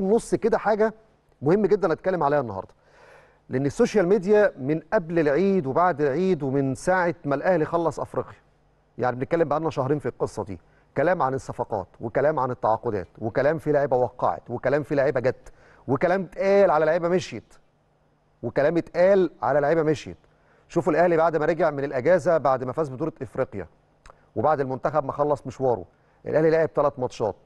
النص كده حاجه مهم جدا اتكلم عليها النهارده لان السوشيال ميديا من قبل العيد وبعد العيد ومن ساعه ما الاهلي خلص افريقيا يعني بنتكلم بقالنا شهرين في القصه دي كلام عن الصفقات وكلام عن التعاقدات وكلام في لعيبه وقعت وكلام في لعيبه جت وكلام اتقال على لعيبه مشيت وكلام اتقال على لعيبه مشيت شوفوا الاهلي بعد ما رجع من الاجازه بعد ما فاز بطوله افريقيا وبعد المنتخب ما خلص مشواره الاهلي لعب ثلاث ماتشات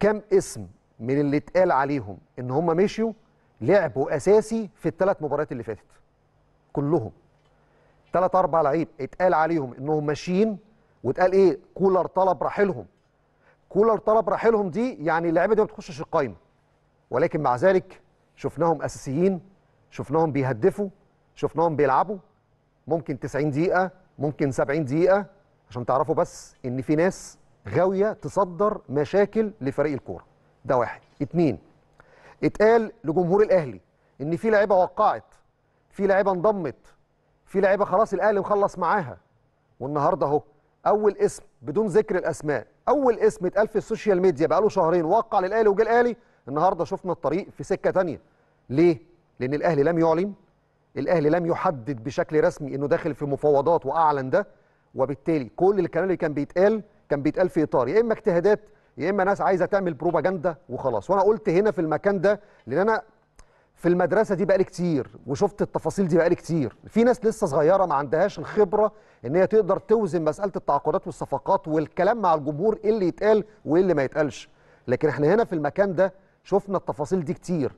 كم اسم من اللي اتقال عليهم ان هم مشيوا لعبوا اساسي في الثلاث مباريات اللي فاتت كلهم ثلاث اربع لعيب اتقال عليهم انهم ماشيين واتقال ايه كولر طلب رحيلهم كولر طلب رحيلهم دي يعني اللعيبه دي ما بتخشش القايمه ولكن مع ذلك شفناهم اساسيين شفناهم بيهدفوا شفناهم بيلعبوا ممكن 90 دقيقه ممكن 70 دقيقه عشان تعرفوا بس ان في ناس غاويه تصدر مشاكل لفريق الكوره ده واحد اتنين اتقال لجمهور الاهلي ان في لعيبه وقعت في لعيبه انضمت في لعيبه خلاص الاهلي مخلص معاها والنهارده اهو اول اسم بدون ذكر الاسماء اول اسم اتقال في السوشيال ميديا بقاله شهرين وقع للاهلي وجه الاهلي النهارده شفنا الطريق في سكه ثانيه ليه لان الاهلي لم يعلن الاهلي لم يحدد بشكل رسمي انه داخل في مفاوضات واعلن ده وبالتالي كل الكلام اللي كان بيتقال كان بيتقال في اطار يا اما اجتهادات يا اما ناس عايزه تعمل بروباجندا وخلاص وانا قلت هنا في المكان ده لان انا في المدرسه دي بقالي كتير وشفت التفاصيل دي بقالي كتير في ناس لسه صغيره ما عندهاش الخبره ان هي تقدر توزن مساله التعاقدات والصفقات والكلام مع الجمهور ايه اللي يتقال وايه اللي ما يتقالش لكن احنا هنا في المكان ده شفنا التفاصيل دي كتير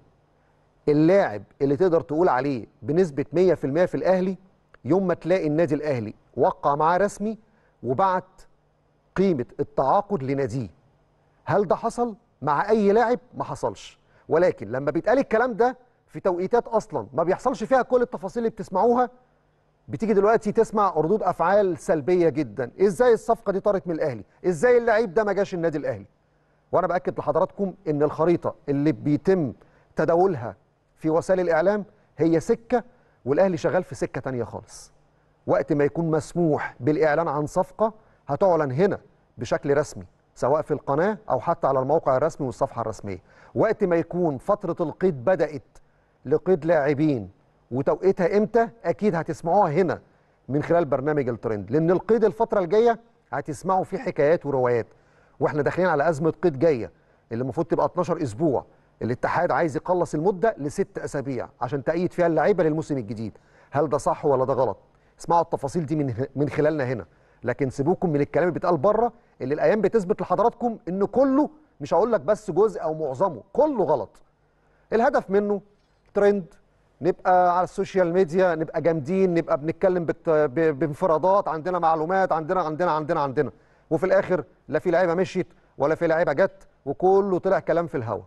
اللاعب اللي تقدر تقول عليه بنسبه 100% في الاهلي يوم ما تلاقي النادي الاهلي وقع معاه رسمي وبعت قيمه التعاقد لناديه هل ده حصل مع اي لاعب ما حصلش ولكن لما بيتقال الكلام ده في توقيتات اصلا ما بيحصلش فيها كل التفاصيل اللي بتسمعوها بتيجي دلوقتي تسمع ردود افعال سلبيه جدا ازاي الصفقه دي طارت من الاهلي ازاي اللعيب ده ما جاش النادي الاهلي وانا باكد لحضراتكم ان الخريطه اللي بيتم تداولها في وسائل الاعلام هي سكه والاهلي شغال في سكه تانية خالص وقت ما يكون مسموح بالاعلان عن صفقه هتعلن هنا بشكل رسمي سواء في القناة أو حتى على الموقع الرسمي والصفحة الرسمية وقت ما يكون فترة القيد بدأت لقيد لاعبين وتوقيتها إمتى أكيد هتسمعوها هنا من خلال برنامج الترند لأن القيد الفترة الجاية هتسمعوا فيه حكايات وروايات واحنا داخلين على أزمة قيد جاية اللي المفروض تبقى 12 أسبوع الاتحاد عايز يقلص المدة لست أسابيع عشان تأيد فيها اللعيبة للموسم الجديد هل ده صح ولا ده غلط اسمعوا التفاصيل دي من, من خلالنا هنا لكن سيبوكم من الكلام اللي بيتقال بره اللي الايام بتثبت لحضراتكم ان كله مش هقول لك بس جزء او معظمه كله غلط الهدف منه ترند نبقى على السوشيال ميديا نبقى جامدين نبقى بنتكلم بانفرادات عندنا معلومات عندنا عندنا عندنا عندنا وفي الاخر لا في لعيبه مشيت ولا في لعيبه جت وكله طلع كلام في الهوا